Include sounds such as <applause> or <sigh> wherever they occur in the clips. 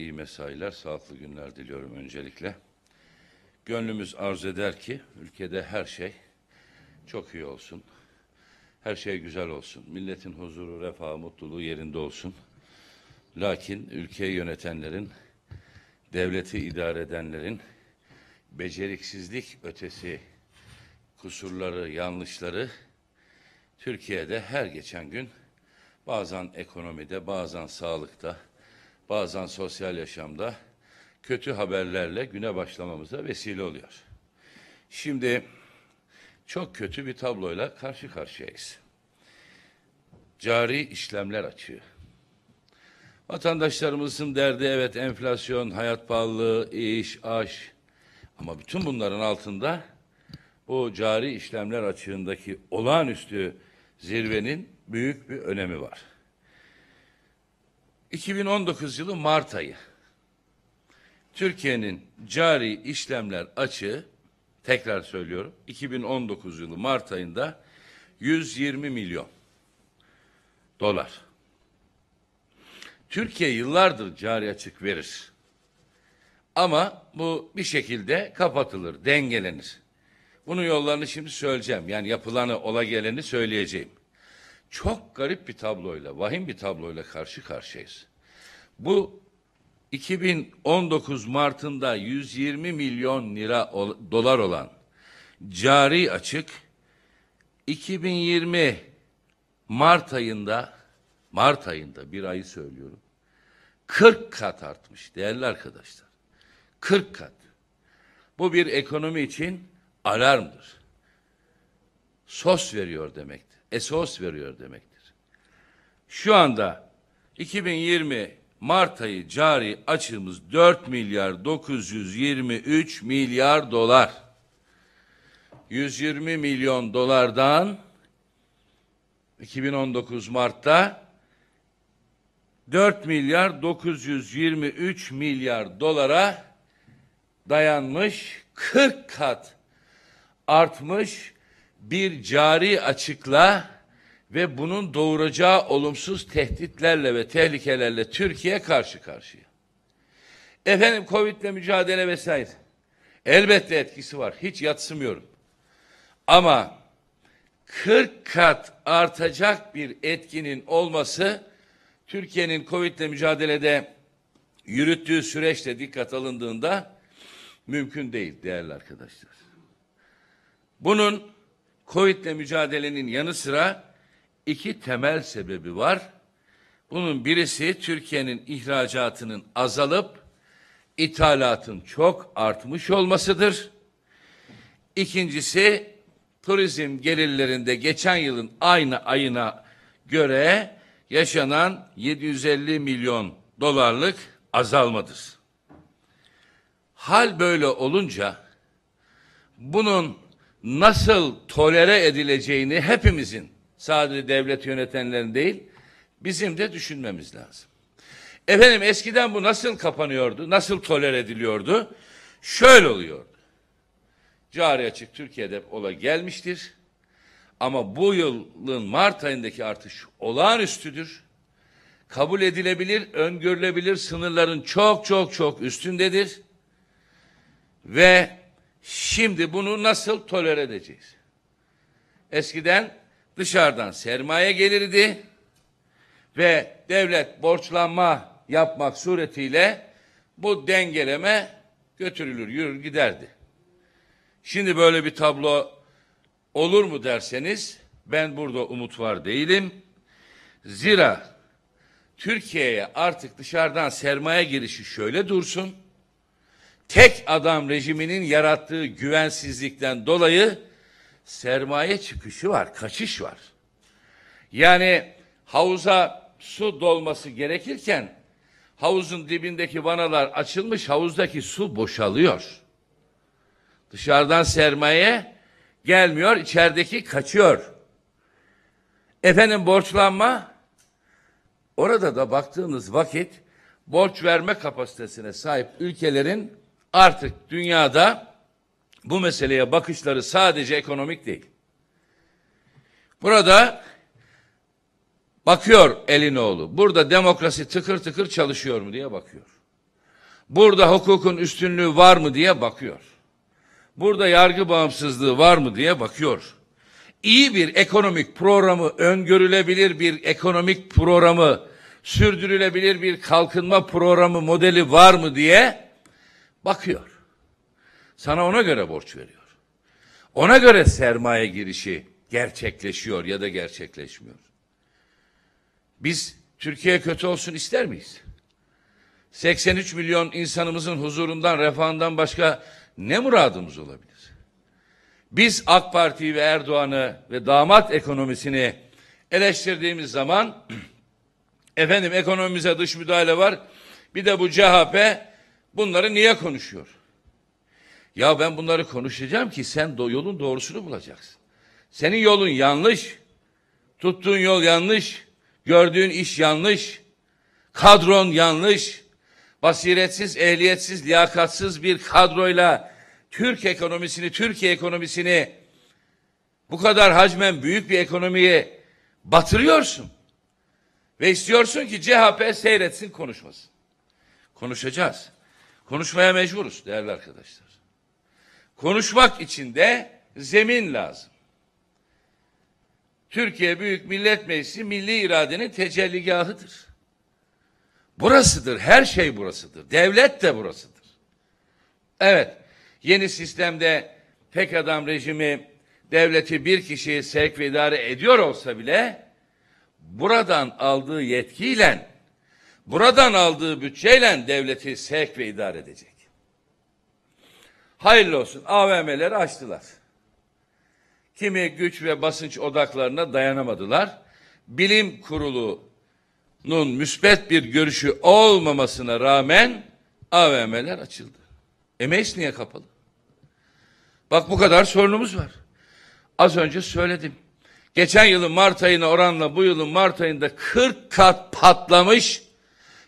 İyi mesailer, sağlıklı günler diliyorum öncelikle. Gönlümüz arz eder ki ülkede her şey çok iyi olsun. Her şey güzel olsun. Milletin huzuru, refahı, mutluluğu yerinde olsun. Lakin ülkeyi yönetenlerin, devleti idare edenlerin beceriksizlik ötesi kusurları, yanlışları Türkiye'de her geçen gün bazen ekonomide, bazen sağlıkta, bazen sosyal yaşamda kötü haberlerle güne başlamamıza vesile oluyor. Şimdi çok kötü bir tabloyla karşı karşıyayız. Cari işlemler açığı. Vatandaşlarımızın derdi evet enflasyon, hayat pahalılığı, iş, aş. Ama bütün bunların altında bu cari işlemler açığındaki olağanüstü zirvenin büyük bir önemi var. 2019 yılı Mart ayı. Türkiye'nin cari işlemler açığı tekrar söylüyorum 2019 yılı Mart ayında 120 milyon dolar. Türkiye yıllardır cari açık verir. Ama bu bir şekilde kapatılır, dengelenir. Bunun yollarını şimdi söyleyeceğim. Yani yapılanı, ola geleni söyleyeceğim çok garip bir tabloyla, vahim bir tabloyla karşı karşıyayız. Bu 2019 Mart'ında 120 milyon lira dolar olan cari açık 2020 Mart ayında Mart ayında bir ayı söylüyorum. 40 kat artmış değerli arkadaşlar. 40 kat. Bu bir ekonomi için alarmdır. Sos veriyor demek esos veriyor demektir. Şu anda 2020 Mart ayı cari açığımız 4 milyar 923 milyar dolar. 120 milyon dolardan 2019 Mart'ta 4 milyar 923 milyar dolara dayanmış 40 kat artmış bir cari açıkla ve bunun doğuracağı olumsuz tehditlerle ve tehlikelerle Türkiye karşı karşıya. Efendim Covid'le mücadele vesaire. Elbette etkisi var. Hiç yatsımıyorum. Ama 40 kat artacak bir etkinin olması Türkiye'nin Covid'le mücadelede yürüttüğü süreçte dikkat alındığında mümkün değil değerli arkadaşlar. Bunun Covid'le mücadelenin yanı sıra iki temel sebebi var. Bunun birisi Türkiye'nin ihracatının azalıp ithalatın çok artmış olmasıdır. İkincisi turizm gelirlerinde geçen yılın aynı ayına göre yaşanan 750 milyon dolarlık azalmadır. Hal böyle olunca bunun nasıl tolere edileceğini hepimizin sadece devlet yönetenlerin değil bizim de düşünmemiz lazım. Efendim eskiden bu nasıl kapanıyordu? Nasıl tolere ediliyordu? Şöyle oluyordu. Cari açık Türkiye'de ola gelmiştir. Ama bu yılın Mart ayındaki artış olağanüstüdür. Kabul edilebilir, öngörülebilir sınırların çok çok çok üstündedir. Ve Şimdi bunu nasıl toler edeceğiz? Eskiden dışarıdan sermaye gelirdi ve devlet borçlanma yapmak suretiyle bu dengeleme götürülür, yürür giderdi. Şimdi böyle bir tablo olur mu derseniz ben burada umut var değilim. Zira Türkiye'ye artık dışarıdan sermaye girişi şöyle dursun tek adam rejiminin yarattığı güvensizlikten dolayı sermaye çıkışı var, kaçış var. Yani havuza su dolması gerekirken havuzun dibindeki vanalar açılmış, havuzdaki su boşalıyor. Dışarıdan sermaye gelmiyor, içerideki kaçıyor. Efendim borçlanma orada da baktığınız vakit borç verme kapasitesine sahip ülkelerin artık dünyada bu meseleye bakışları sadece ekonomik değil. Burada bakıyor Elinoğlu. Burada demokrasi tıkır tıkır çalışıyor mu diye bakıyor. Burada hukukun üstünlüğü var mı diye bakıyor. Burada yargı bağımsızlığı var mı diye bakıyor. İyi bir ekonomik programı, öngörülebilir bir ekonomik programı, sürdürülebilir bir kalkınma programı modeli var mı diye bakıyor. Sana ona göre borç veriyor. Ona göre sermaye girişi gerçekleşiyor ya da gerçekleşmiyor. Biz Türkiye kötü olsun ister miyiz? 83 milyon insanımızın huzurundan, refahından başka ne muradımız olabilir? Biz AK Parti ve Erdoğan'ı ve damat ekonomisini eleştirdiğimiz zaman <clears throat> efendim ekonomimize dış müdahale var. Bir de bu CHP Bunları niye konuşuyor? Ya ben bunları konuşacağım ki sen do yolun doğrusunu bulacaksın. Senin yolun yanlış. Tuttuğun yol yanlış. Gördüğün iş yanlış. Kadron yanlış. Basiretsiz, ehliyetsiz, liyakatsız bir kadroyla Türk ekonomisini, Türkiye ekonomisini bu kadar hacmen büyük bir ekonomiyi batırıyorsun. Ve istiyorsun ki CHP seyretsin konuşmasın. Konuşacağız. Konuşmaya mecburuz değerli arkadaşlar. Konuşmak için de zemin lazım. Türkiye Büyük Millet Meclisi milli iradenin tecelligahıdır. Burasıdır, her şey burasıdır. Devlet de burasıdır. Evet, yeni sistemde tek adam rejimi devleti bir kişiyi sevk ve idare ediyor olsa bile buradan aldığı yetkiyle buradan aldığı bütçeyle devleti sevk ve idare edecek. Hayırlı olsun AVM'leri açtılar. Kimi güç ve basınç odaklarına dayanamadılar. Bilim kurulunun müsbet bir görüşü olmamasına rağmen AVM'ler açıldı. Emeğiz niye kapalı? Bak bu kadar sorunumuz var. Az önce söyledim. Geçen yılın Mart ayına oranla bu yılın Mart ayında 40 kat patlamış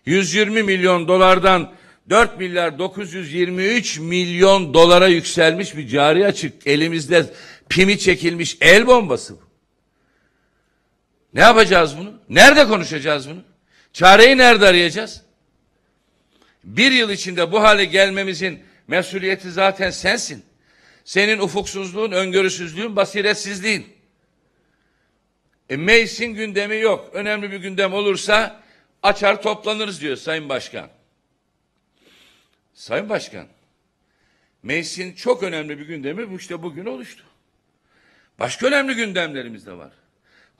120 milyon dolardan 4 milyar 923 milyon dolara yükselmiş bir cari açık. Elimizde pimi çekilmiş el bombası bu. Ne yapacağız bunu? Nerede konuşacağız bunu? Çareyi nerede arayacağız? Bir yıl içinde bu hale gelmemizin mesuliyeti zaten sensin. Senin ufuksuzluğun, öngörüsüzlüğün, basiretsizliğin. E, meclisin gündemi yok. Önemli bir gündem olursa Açar toplanırız diyor Sayın Başkan. Sayın Başkan, meclisin çok önemli bir gündemi işte bugün oluştu. Başka önemli gündemlerimiz de var.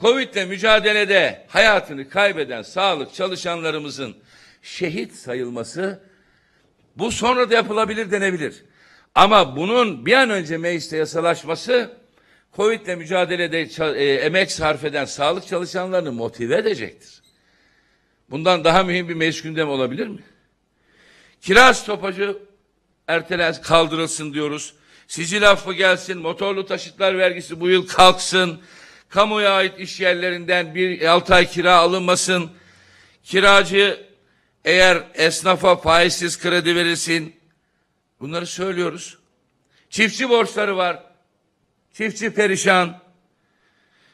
Covid'le mücadelede hayatını kaybeden sağlık çalışanlarımızın şehit sayılması bu sonra da yapılabilir denebilir. Ama bunun bir an önce mecliste yasalaşması Covid'le mücadelede e, emek sarf eden sağlık çalışanlarını motive edecektir. Bundan daha mühim bir meclis gündem olabilir mi? Kira stopajı ertelensin, kaldırılsın diyoruz. Sicil affı gelsin, motorlu taşıtlar vergisi bu yıl kalksın. Kamuya ait iş yerlerinden bir altı ay kira alınmasın. Kiracı eğer esnafa faizsiz kredi verilsin. Bunları söylüyoruz. Çiftçi borçları var. Çiftçi perişan.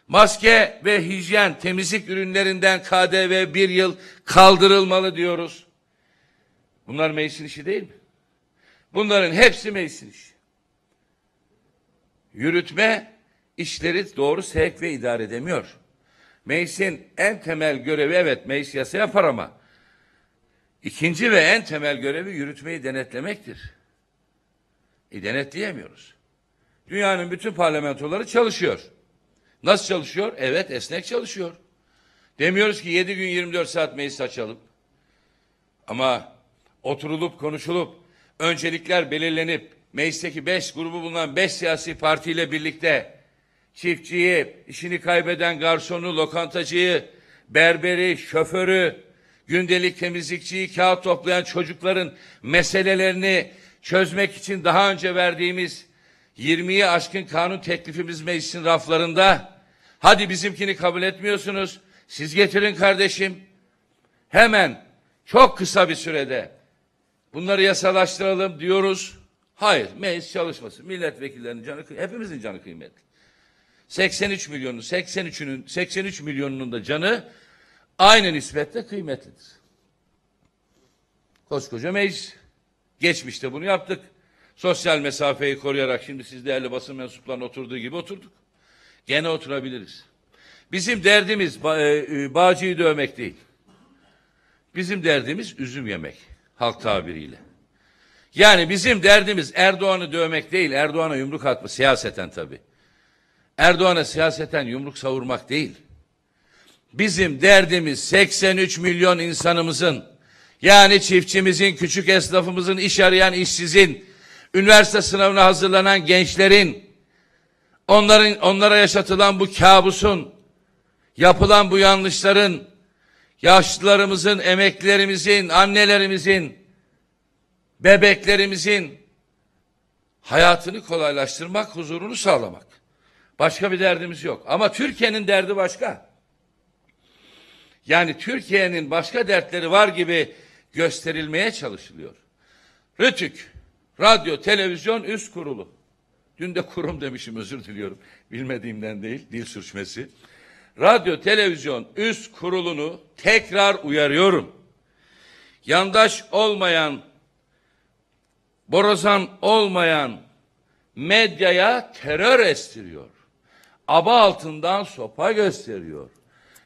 Maske ve hijyen temizlik ürünlerinden KDV bir yıl kaldırılmalı diyoruz. Bunlar meclisin işi değil mi? Bunların hepsi meclisin işi. Yürütme işleri doğru sevk ve idare edemiyor. Meclisin en temel görevi evet meclis yasa yapar ama ikinci ve en temel görevi yürütmeyi denetlemektir. E denetleyemiyoruz. Dünyanın bütün parlamentoları çalışıyor. Nasıl çalışıyor? Evet esnek çalışıyor. Demiyoruz ki 7 gün 24 saat meclis açalım. Ama oturulup konuşulup öncelikler belirlenip meclisteki 5 grubu bulunan 5 siyasi partiyle birlikte çiftçiyi, işini kaybeden garsonu, lokantacıyı, berberi, şoförü, gündelik temizlikçiyi, kağıt toplayan çocukların meselelerini çözmek için daha önce verdiğimiz 20'yi aşkın kanun teklifimiz meclisin raflarında. Hadi bizimkini kabul etmiyorsunuz. Siz getirin kardeşim. Hemen çok kısa bir sürede bunları yasalaştıralım diyoruz. Hayır meclis çalışması, Milletvekillerinin canı hepimizin canı kıymetli. 83 milyonun 83'ünün 83 milyonunun da canı aynı nispetle kıymetlidir. Koskoca meclis. Geçmişte bunu yaptık. Sosyal mesafeyi koruyarak şimdi siz değerli basın mensuplarının oturduğu gibi oturduk. Gene oturabiliriz. Bizim derdimiz e, e, bağcıyı dövmek değil. Bizim derdimiz üzüm yemek halk tabiriyle. Yani bizim derdimiz Erdoğan'ı dövmek değil, Erdoğan'a yumruk atma siyaseten tabii. Erdoğan'a siyaseten yumruk savurmak değil. Bizim derdimiz 83 milyon insanımızın yani çiftçimizin, küçük esnafımızın, iş arayan işsizin, üniversite sınavına hazırlanan gençlerin, onların onlara yaşatılan bu kabusun, yapılan bu yanlışların, yaşlılarımızın, emeklilerimizin, annelerimizin, bebeklerimizin hayatını kolaylaştırmak, huzurunu sağlamak. Başka bir derdimiz yok. Ama Türkiye'nin derdi başka. Yani Türkiye'nin başka dertleri var gibi gösterilmeye çalışılıyor. Rütük Radyo, televizyon üst kurulu. Dün de kurum demişim özür diliyorum. Bilmediğimden değil, dil sürçmesi. Radyo, televizyon üst kurulunu tekrar uyarıyorum. Yandaş olmayan, borazan olmayan medyaya terör estiriyor. Aba altından sopa gösteriyor.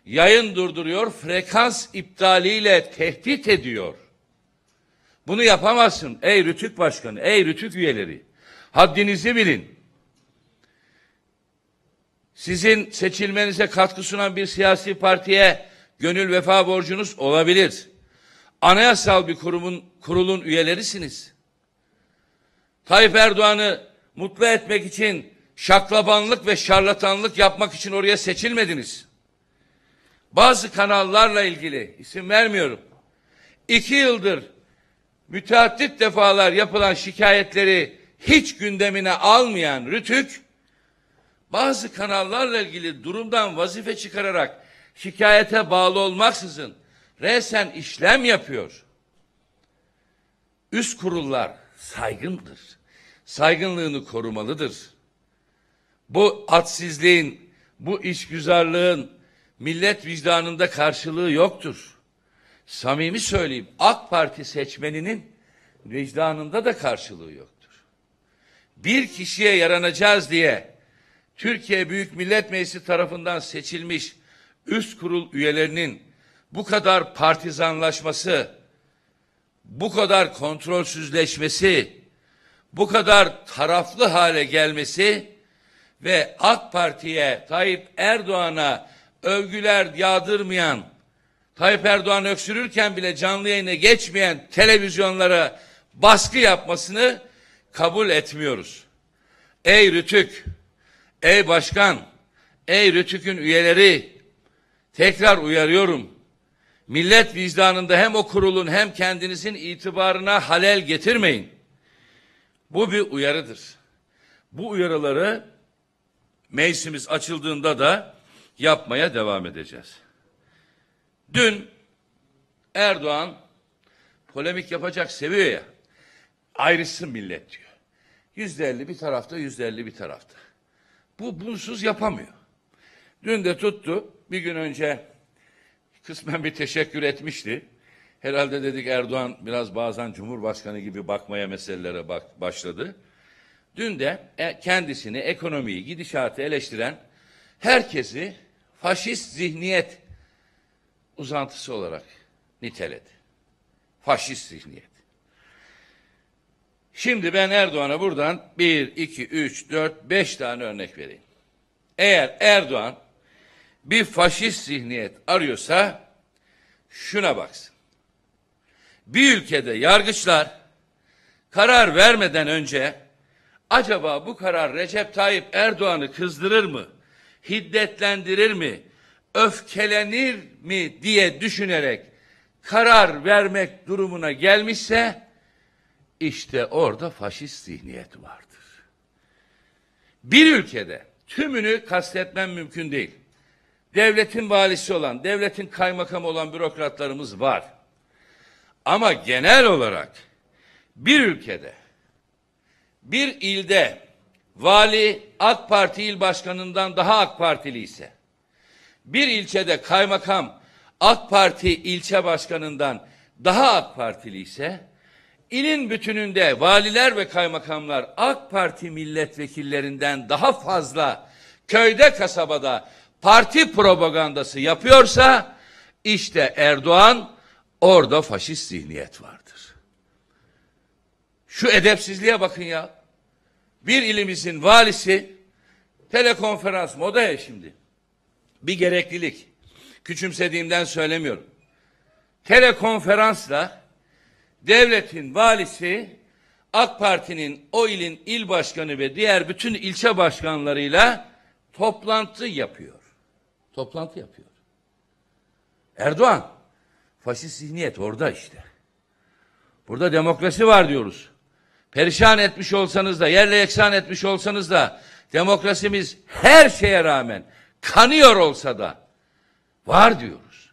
Yayın durduruyor, frekans iptaliyle tehdit ediyor. Bunu yapamazsın ey Rütük Başkanı, ey Rütük üyeleri. Haddinizi bilin. Sizin seçilmenize katkı sunan bir siyasi partiye gönül vefa borcunuz olabilir. Anayasal bir kurumun kurulun üyelerisiniz. Tayyip Erdoğan'ı mutlu etmek için şaklabanlık ve şarlatanlık yapmak için oraya seçilmediniz. Bazı kanallarla ilgili isim vermiyorum. İki yıldır müteaddit defalar yapılan şikayetleri hiç gündemine almayan Rütük, bazı kanallarla ilgili durumdan vazife çıkararak şikayete bağlı olmaksızın resen işlem yapıyor. Üst kurullar saygındır. Saygınlığını korumalıdır. Bu atsizliğin, bu işgüzarlığın millet vicdanında karşılığı yoktur samimi söyleyeyim AK Parti seçmeninin vicdanında da karşılığı yoktur. Bir kişiye yaranacağız diye Türkiye Büyük Millet Meclisi tarafından seçilmiş üst kurul üyelerinin bu kadar partizanlaşması, bu kadar kontrolsüzleşmesi, bu kadar taraflı hale gelmesi ve AK Parti'ye, Tayyip Erdoğan'a övgüler yağdırmayan Tayyip Erdoğan öksürürken bile canlı yayına geçmeyen televizyonlara baskı yapmasını kabul etmiyoruz. Ey Rütük, ey başkan, ey Rütük'ün üyeleri tekrar uyarıyorum. Millet vicdanında hem o kurulun hem kendinizin itibarına halel getirmeyin. Bu bir uyarıdır. Bu uyarıları meclisimiz açıldığında da yapmaya devam edeceğiz. Dün Erdoğan polemik yapacak seviyor ya. Ayrışsın millet diyor. Yüzde elli bir tarafta, yüzde elli bir tarafta. Bu bunsuz yapamıyor. Dün de tuttu. Bir gün önce kısmen bir teşekkür etmişti. Herhalde dedik Erdoğan biraz bazen Cumhurbaşkanı gibi bakmaya meselelere bak, başladı. Dün de e, kendisini, ekonomiyi, gidişatı eleştiren herkesi faşist zihniyet uzantısı olarak niteledi. Faşist zihniyet. Şimdi ben Erdoğan'a buradan bir, iki, üç, dört, beş tane örnek vereyim. Eğer Erdoğan bir faşist zihniyet arıyorsa şuna baksın. Bir ülkede yargıçlar karar vermeden önce acaba bu karar Recep Tayyip Erdoğan'ı kızdırır mı? Hiddetlendirir mi? öfkelenir mi diye düşünerek karar vermek durumuna gelmişse işte orada faşist zihniyet vardır. Bir ülkede tümünü kastetmem mümkün değil. Devletin valisi olan, devletin kaymakamı olan bürokratlarımız var. Ama genel olarak bir ülkede, bir ilde vali AK Parti il başkanından daha AK Partili ise bir ilçede kaymakam AK Parti ilçe başkanından daha AK Partili ise ilin bütününde valiler ve kaymakamlar AK Parti milletvekillerinden daha fazla köyde kasabada parti propagandası yapıyorsa işte Erdoğan orada faşist zihniyet vardır. Şu edepsizliğe bakın ya. Bir ilimizin valisi telekonferans moda ya şimdi bir gereklilik. Küçümsediğimden söylemiyorum. Telekonferansla devletin valisi AK Parti'nin o ilin il başkanı ve diğer bütün ilçe başkanlarıyla toplantı yapıyor. Toplantı yapıyor. Erdoğan faşist zihniyet orada işte. Burada demokrasi var diyoruz. Perişan etmiş olsanız da, yerle yeksan etmiş olsanız da demokrasimiz her şeye rağmen kanıyor olsa da var diyoruz.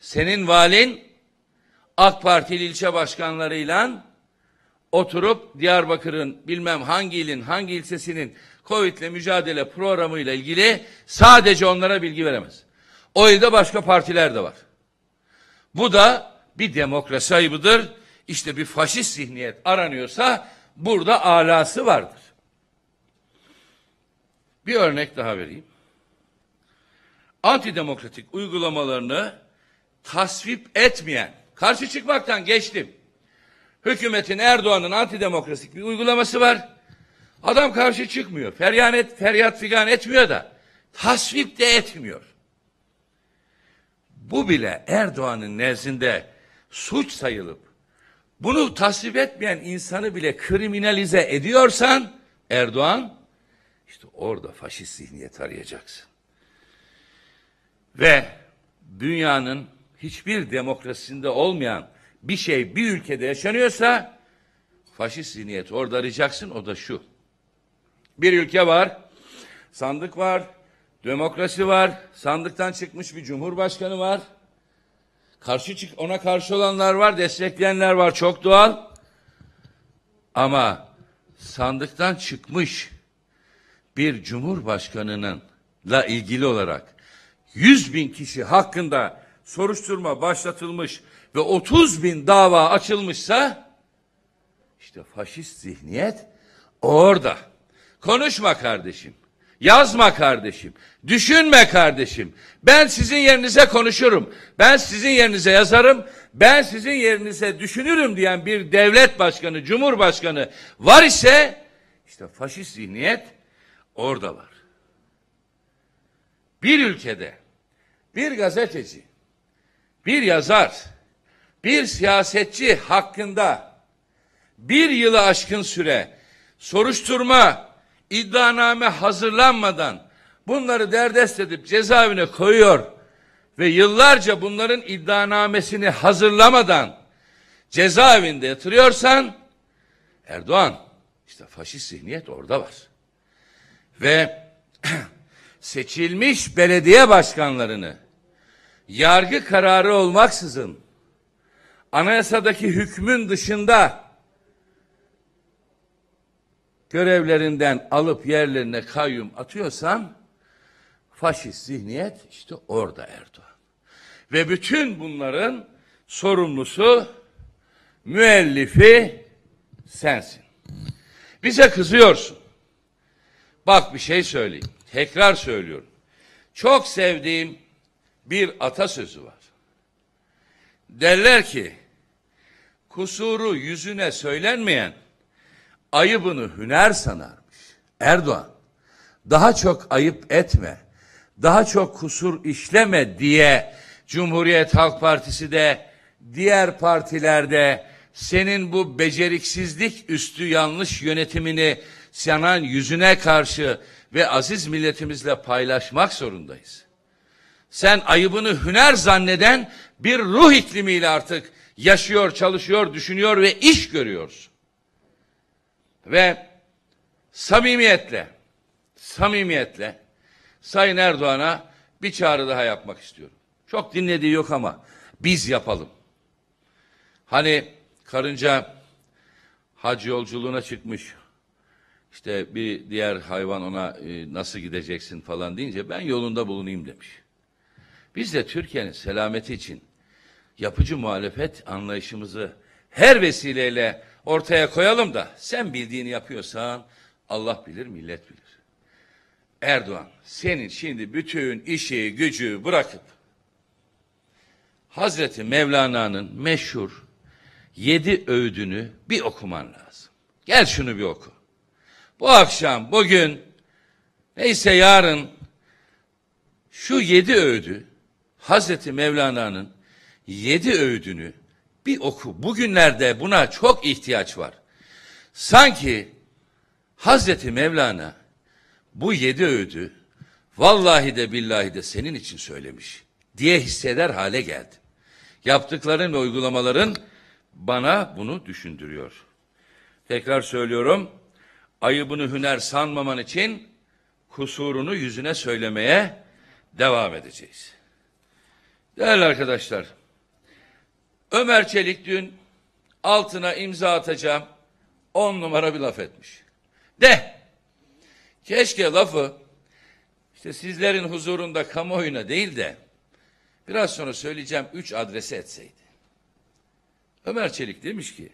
Senin valin AK Partili ilçe başkanlarıyla oturup Diyarbakır'ın bilmem hangi ilin hangi ilçesinin Covid'le mücadele programıyla ilgili sadece onlara bilgi veremez. O ilde başka partiler de var. Bu da bir demokrasi ayıbıdır. İşte bir faşist zihniyet aranıyorsa burada alası vardır. Bir örnek daha vereyim antidemokratik uygulamalarını tasvip etmeyen, karşı çıkmaktan geçtim. Hükümetin Erdoğan'ın antidemokratik bir uygulaması var. Adam karşı çıkmıyor. Feryan et, feryat figan etmiyor da tasvip de etmiyor. Bu bile Erdoğan'ın nezdinde suç sayılıp bunu tasvip etmeyen insanı bile kriminalize ediyorsan Erdoğan işte orada faşist zihniyet arayacaksın. Ve dünyanın hiçbir demokrasisinde olmayan bir şey bir ülkede yaşanıyorsa faşist zihniyet orada arayacaksın o da şu. Bir ülke var, sandık var, demokrasi var, sandıktan çıkmış bir cumhurbaşkanı var. Karşı çık ona karşı olanlar var, destekleyenler var çok doğal. Ama sandıktan çıkmış bir cumhurbaşkanının ilgili olarak 100 bin kişi hakkında soruşturma başlatılmış ve 30 bin dava açılmışsa işte faşist zihniyet orada. Konuşma kardeşim. Yazma kardeşim. Düşünme kardeşim. Ben sizin yerinize konuşurum. Ben sizin yerinize yazarım. Ben sizin yerinize düşünürüm diyen bir devlet başkanı, cumhurbaşkanı var ise işte faşist zihniyet orada var. Bir ülkede bir gazeteci, bir yazar, bir siyasetçi hakkında bir yılı aşkın süre soruşturma, iddianame hazırlanmadan bunları derdest edip cezaevine koyuyor ve yıllarca bunların iddianamesini hazırlamadan cezaevinde yatırıyorsan Erdoğan işte faşist zihniyet orada var. Ve <clears throat> seçilmiş belediye başkanlarını yargı kararı olmaksızın anayasadaki hükmün dışında görevlerinden alıp yerlerine kayyum atıyorsan faşist zihniyet işte orada Erdoğan. Ve bütün bunların sorumlusu, müellifi sensin. Bize kızıyorsun. Bak bir şey söyleyeyim. Tekrar söylüyorum. Çok sevdiğim bir atasözü var. Derler ki kusuru yüzüne söylenmeyen ayıbını hüner sanarmış. Erdoğan daha çok ayıp etme, daha çok kusur işleme diye Cumhuriyet Halk Partisi de diğer partilerde senin bu beceriksizlik üstü yanlış yönetimini sanan yüzüne karşı ve aziz milletimizle paylaşmak zorundayız. Sen ayıbını hüner zanneden bir ruh iklimiyle artık yaşıyor, çalışıyor, düşünüyor ve iş görüyorsun. Ve samimiyetle, samimiyetle Sayın Erdoğan'a bir çağrı daha yapmak istiyorum. Çok dinlediği yok ama biz yapalım. Hani karınca hac yolculuğuna çıkmış. İşte bir diğer hayvan ona e, nasıl gideceksin falan deyince ben yolunda bulunayım demiş. Biz de Türkiye'nin selameti için yapıcı muhalefet anlayışımızı her vesileyle ortaya koyalım da sen bildiğini yapıyorsan Allah bilir millet bilir. Erdoğan senin şimdi bütün işi gücü bırakıp Hazreti Mevlana'nın meşhur yedi öğüdünü bir okuman lazım. Gel şunu bir oku. Bu akşam, bugün, neyse yarın şu yedi öğüdü Hazreti Mevlana'nın yedi öğüdünü bir oku. Bugünlerde buna çok ihtiyaç var. Sanki Hazreti Mevlana bu yedi öğüdü vallahi de billahi de senin için söylemiş diye hisseder hale geldi. Yaptıkların ve uygulamaların bana bunu düşündürüyor. Tekrar söylüyorum, ayıbını hüner sanmaman için kusurunu yüzüne söylemeye devam edeceğiz. Değerli arkadaşlar, Ömer Çelik dün altına imza atacağım on numara bir laf etmiş. De, keşke lafı işte sizlerin huzurunda kamuoyuna değil de biraz sonra söyleyeceğim üç adrese etseydi. Ömer Çelik demiş ki,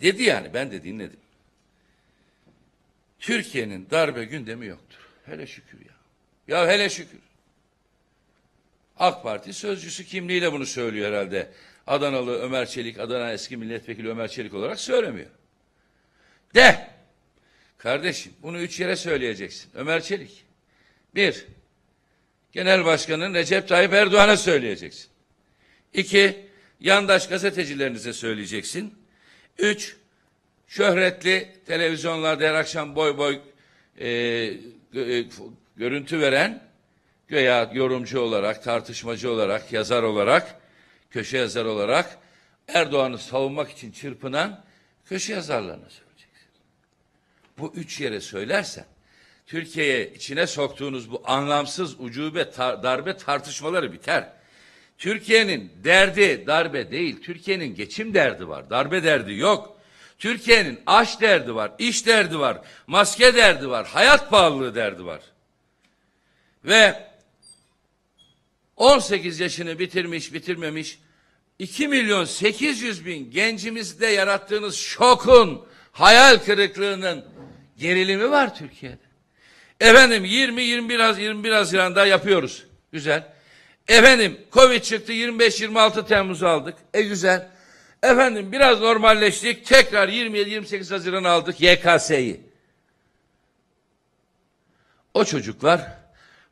dedi yani ben de dinledim. Türkiye'nin darbe gündemi yoktur. Hele şükür ya. Ya hele şükür. AK Parti sözcüsü kimliğiyle bunu söylüyor herhalde. Adanalı Ömer Çelik, Adana eski milletvekili Ömer Çelik olarak söylemiyor. De! Kardeşim bunu üç yere söyleyeceksin. Ömer Çelik. Bir, Genel Başkanın Recep Tayyip Erdoğan'a söyleyeceksin. İki, yandaş gazetecilerinize söyleyeceksin. Üç, şöhretli televizyonlarda her akşam boy boy e, e görüntü veren Göya yorumcu olarak, tartışmacı olarak, yazar olarak, köşe yazar olarak Erdoğan'ı savunmak için çırpınan köşe yazarlarına söyleyeceksin. Bu üç yere söylersen Türkiye'ye içine soktuğunuz bu anlamsız ucube tar darbe tartışmaları biter. Türkiye'nin derdi darbe değil. Türkiye'nin geçim derdi var. Darbe derdi yok. Türkiye'nin aş derdi var, iş derdi var, maske derdi var, hayat pahalılığı derdi var. Ve 18 yaşını bitirmiş bitirmemiş 2 milyon 800 bin gencimizde yarattığınız şokun, hayal kırıklığının gerilimi var Türkiye'de. Efendim 20 21 Haz 21 Haziran'da yapıyoruz. Güzel. Efendim Covid çıktı 25 26 Temmuz aldık. E güzel. Efendim biraz normalleştik. Tekrar 27 28 Haziran aldık YKS'yi. O çocuklar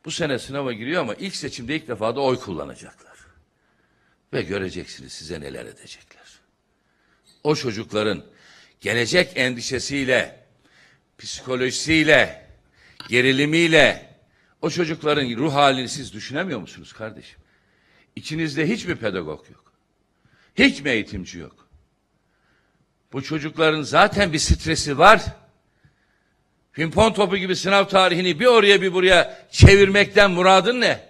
bu sene sınava giriyor ama ilk seçimde ilk defa da oy kullanacaklar. Ve göreceksiniz size neler edecekler. O çocukların gelecek endişesiyle, psikolojisiyle, gerilimiyle o çocukların ruh halini siz düşünemiyor musunuz kardeşim? İçinizde hiç mi pedagog yok? Hiç mi eğitimci yok? Bu çocukların zaten bir stresi var. Pimpon topu gibi sınav tarihini bir oraya bir buraya çevirmekten muradın ne?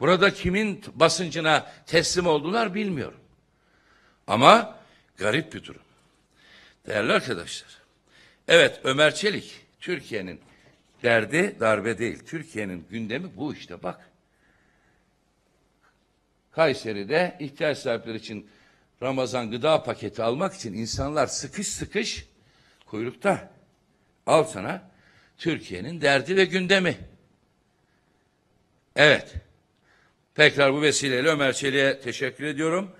Burada kimin basıncına teslim oldular bilmiyorum. Ama garip bir durum. Değerli arkadaşlar. Evet Ömer Çelik Türkiye'nin derdi darbe değil. Türkiye'nin gündemi bu işte bak. Kayseri'de ihtiyaç sahipleri için Ramazan gıda paketi almak için insanlar sıkış sıkış kuyrukta. Al sana Türkiye'nin derdi ve gündemi. Evet. Tekrar bu vesileyle Ömer Çelik'e teşekkür ediyorum.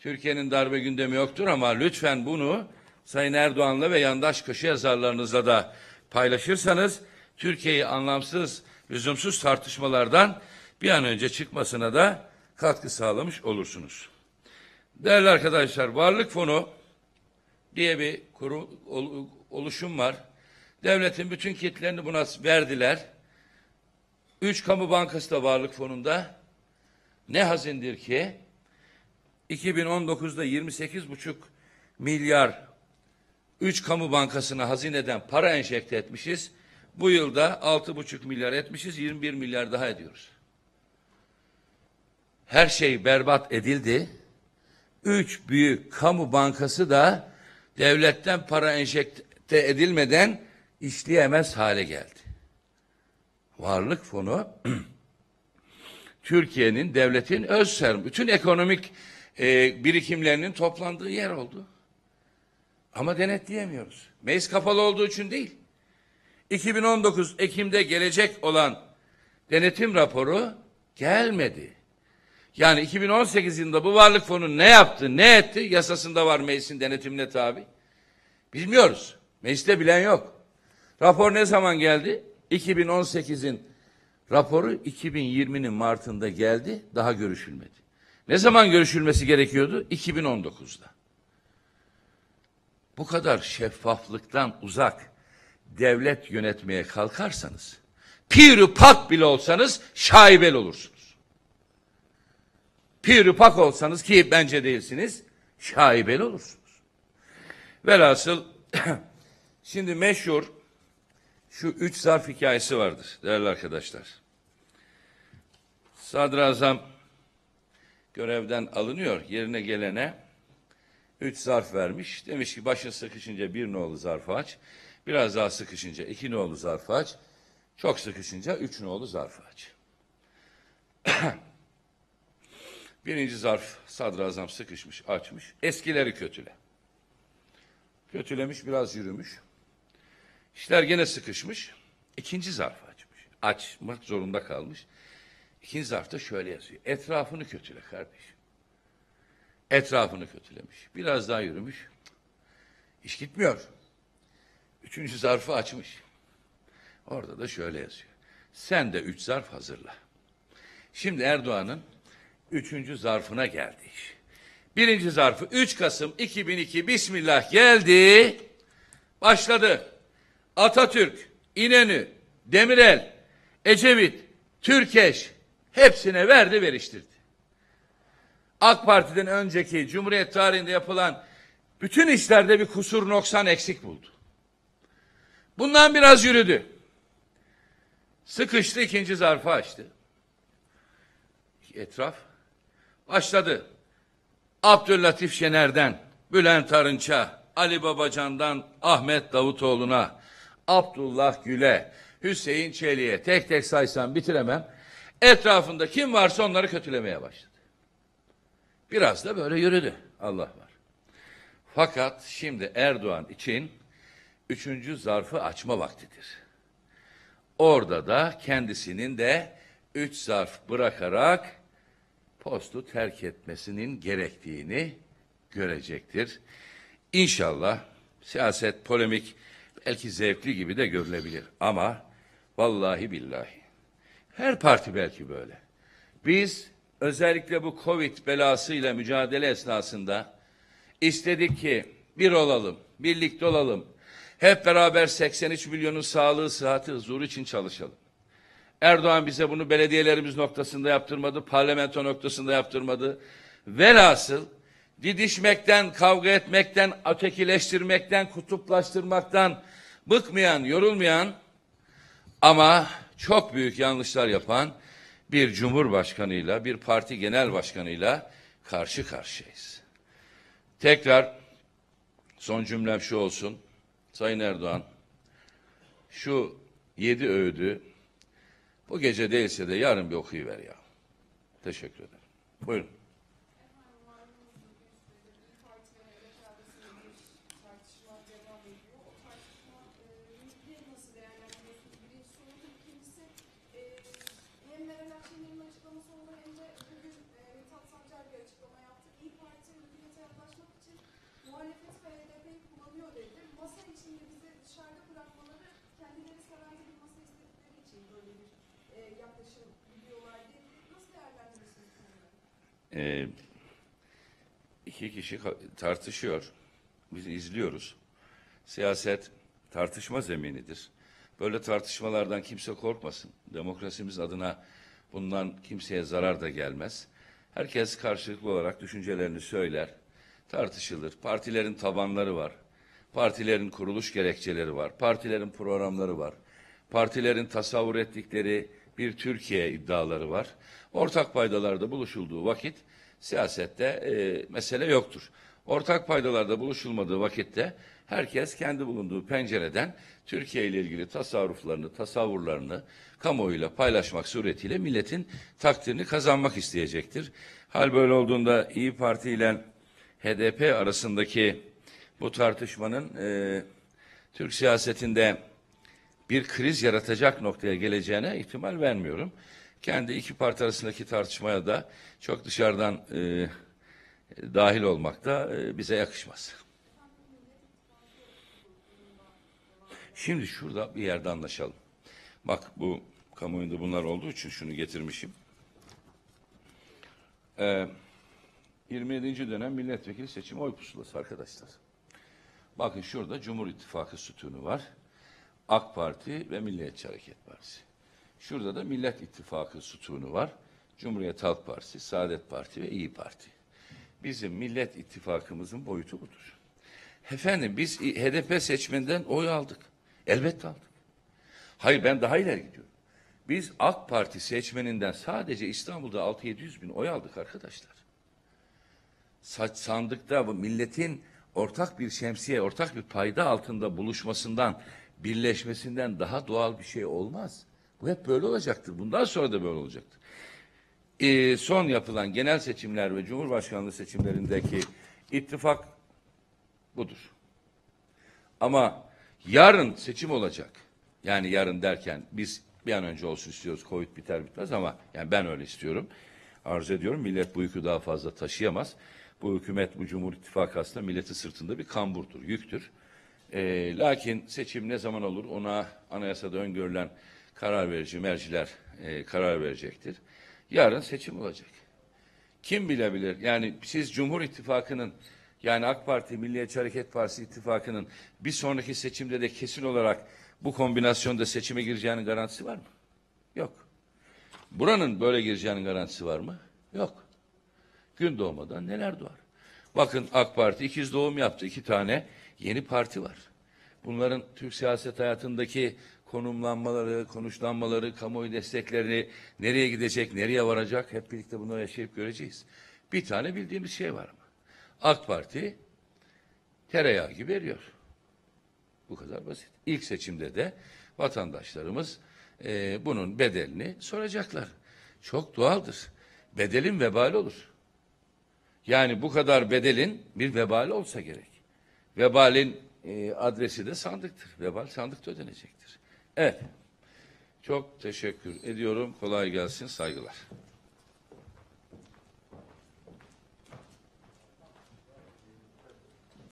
Türkiye'nin darbe gündemi yoktur ama lütfen bunu Sayın Erdoğan'la ve yandaş köşe yazarlarınızla da paylaşırsanız Türkiye'yi anlamsız, lüzumsuz tartışmalardan bir an önce çıkmasına da katkı sağlamış olursunuz. Değerli arkadaşlar, Varlık Fonu diye bir kuru, oluşum var. Devletin bütün kitlerini buna verdiler. Üç kamu bankası da varlık fonunda. Ne hazindir ki 2019'da 28,5 milyar üç kamu bankasına hazineden para enjekte etmişiz. Bu yılda 6,5 milyar etmişiz. 21 milyar daha ediyoruz. Her şey berbat edildi. Üç büyük kamu bankası da devletten para enjekte edilmeden işleyemez hale geldi. Varlık fonu <clears throat> Türkiye'nin, devletin öz serm, bütün ekonomik e, birikimlerinin toplandığı yer oldu. Ama denetleyemiyoruz. Meclis kapalı olduğu için değil. 2019 Ekim'de gelecek olan denetim raporu gelmedi. Yani 2018 yılında bu varlık fonu ne yaptı, ne etti? Yasasında var meclisin denetimine tabi. Bilmiyoruz. Mecliste bilen yok. Rapor ne zaman geldi? 2018'in raporu 2020'nin Mart'ında geldi. Daha görüşülmedi. Ne zaman görüşülmesi gerekiyordu? 2019'da. Bu kadar şeffaflıktan uzak devlet yönetmeye kalkarsanız, pirü pak bile olsanız şaibel olursunuz. Pirü pak olsanız ki bence değilsiniz, şaibel olursunuz. Velhasıl <clears throat> şimdi meşhur şu üç zarf hikayesi vardır değerli arkadaşlar. Sadrazam görevden alınıyor, yerine gelene üç zarf vermiş. Demiş ki başın sıkışınca bir nolu zarfı aç, biraz daha sıkışınca iki nolu zarfı aç, çok sıkışınca üç nolu zarfı aç. <clears throat> Birinci zarf sadrazam sıkışmış, açmış. Eskileri kötüle. Kötülemiş, biraz yürümüş. İşler gene sıkışmış. İkinci zarfı açmış. Açmak zorunda kalmış. İkinci zarfta şöyle yazıyor. Etrafını kötüle kardeşim. Etrafını kötülemiş. Biraz daha yürümüş. İş gitmiyor. Üçüncü zarfı açmış. Orada da şöyle yazıyor. Sen de üç zarf hazırla. Şimdi Erdoğan'ın üçüncü zarfına geldi iş. Birinci zarfı 3 Kasım 2002 Bismillah geldi. Başladı. Atatürk, İnönü, Demirel, Ecevit, Türkeş hepsine verdi veriştirdi. AK Parti'den önceki Cumhuriyet tarihinde yapılan bütün işlerde bir kusur noksan eksik buldu. Bundan biraz yürüdü. Sıkıştı ikinci zarfı açtı. Etraf başladı. Abdüllatif Şener'den, Bülent Arınç'a, Ali Babacan'dan Ahmet Davutoğlu'na, Abdullah Gül'e, Hüseyin Çelik'e tek tek saysam bitiremem. Etrafında kim varsa onları kötülemeye başladı. Biraz da böyle yürüdü. Allah var. Fakat şimdi Erdoğan için üçüncü zarfı açma vaktidir. Orada da kendisinin de üç zarf bırakarak postu terk etmesinin gerektiğini görecektir. İnşallah siyaset polemik belki zevkli gibi de görülebilir ama vallahi billahi her parti belki böyle. Biz özellikle bu Covid belasıyla mücadele esnasında istedik ki bir olalım, birlikte olalım. Hep beraber 83 milyonun sağlığı, sıhhati, huzuru için çalışalım. Erdoğan bize bunu belediyelerimiz noktasında yaptırmadı, parlamento noktasında yaptırmadı. Velhasıl didişmekten, kavga etmekten, ötekileştirmekten, kutuplaştırmaktan bıkmayan, yorulmayan ama çok büyük yanlışlar yapan bir cumhurbaşkanıyla, bir parti genel başkanıyla karşı karşıyayız. Tekrar son cümlem şu olsun. Sayın Erdoğan, şu yedi öğüdü bu gece değilse de yarın bir okuyuver ya. Teşekkür ederim. Buyurun. muhalefet ve HDP'yi kullanıyor dedi. Masa içinde bize dışarıda bırakmaları kendileri garanti gibi masa istedikleri için böyle bir e, yaklaşım gidiyorlar diye. Nasıl değerlendiriyorsunuz? Ee, iki kişi tartışıyor. Biz izliyoruz. Siyaset tartışma zeminidir. Böyle tartışmalardan kimse korkmasın. Demokrasimiz adına bundan kimseye zarar da gelmez. Herkes karşılıklı olarak düşüncelerini söyler tartışılır. Partilerin tabanları var. Partilerin kuruluş gerekçeleri var. Partilerin programları var. Partilerin tasavvur ettikleri bir Türkiye iddiaları var. Ortak paydalarda buluşulduğu vakit siyasette e, mesele yoktur. Ortak paydalarda buluşulmadığı vakitte herkes kendi bulunduğu pencereden Türkiye ile ilgili tasarruflarını, tasavvurlarını kamuoyuyla paylaşmak suretiyle milletin takdirini kazanmak isteyecektir. Hal böyle olduğunda İyi Parti ile HDP arasındaki bu tartışmanın e, Türk siyasetinde bir kriz yaratacak noktaya geleceğine ihtimal vermiyorum. Kendi iki parti arasındaki tartışmaya da çok dışarıdan e, dahil olmak da e, bize yakışmaz. Şimdi şurada bir yerde anlaşalım. Bak bu kamuoyunda bunlar olduğu için şunu getirmişim. Eee 27. dönem milletvekili seçim oy pusulası arkadaşlar. Bakın şurada Cumhur İttifakı sütunu var. AK Parti ve Milliyetçi Hareket Partisi. Şurada da Millet İttifakı sütunu var. Cumhuriyet Halk Partisi, Saadet Parti ve İyi Parti. Bizim Millet İttifakımızın boyutu budur. Efendim biz HDP seçmeninden oy aldık. Elbette aldık. Hayır ben daha ileri gidiyorum. Biz AK Parti seçmeninden sadece İstanbul'da 6-700 bin oy aldık arkadaşlar. Sandıkta bu milletin ortak bir şemsiye, ortak bir payda altında buluşmasından, birleşmesinden daha doğal bir şey olmaz. Bu hep böyle olacaktır. Bundan sonra da böyle olacaktır. Ee, son yapılan genel seçimler ve cumhurbaşkanlığı seçimlerindeki ittifak budur. Ama yarın seçim olacak. Yani yarın derken biz bir an önce olsun istiyoruz. Covid biter bitmez ama yani ben öyle istiyorum. Arzu ediyorum. Millet bu yükü daha fazla taşıyamaz. Bu hükümet, bu Cumhur İttifakı aslında milleti sırtında bir kamburdur, yüktür. E, lakin seçim ne zaman olur ona anayasada öngörülen karar verici merciler e, karar verecektir. Yarın seçim olacak. Kim bilebilir? Yani siz Cumhur İttifakı'nın yani AK Parti, Milliyetçi Hareket Partisi İttifakının bir sonraki seçimde de kesin olarak bu kombinasyonda seçime gireceğinin garantisi var mı? Yok. Buranın böyle gireceğinin garantisi var mı? Yok gün doğmadan neler doğar? Bakın AK Parti ikiz doğum yaptı. iki tane yeni parti var. Bunların Türk siyaset hayatındaki konumlanmaları, konuşlanmaları, kamuoyu desteklerini nereye gidecek, nereye varacak hep birlikte bunları yaşayıp göreceğiz. Bir tane bildiğimiz şey var ama. AK Parti tereyağı gibi eriyor. Bu kadar basit. İlk seçimde de vatandaşlarımız e, bunun bedelini soracaklar. Çok doğaldır. Bedelin vebali olur. Yani bu kadar bedelin bir vebali olsa gerek. Vebalin e, adresi de sandıktır. Vebal sandıkta ödenecektir. Evet. Çok teşekkür ediyorum. Kolay gelsin. Saygılar.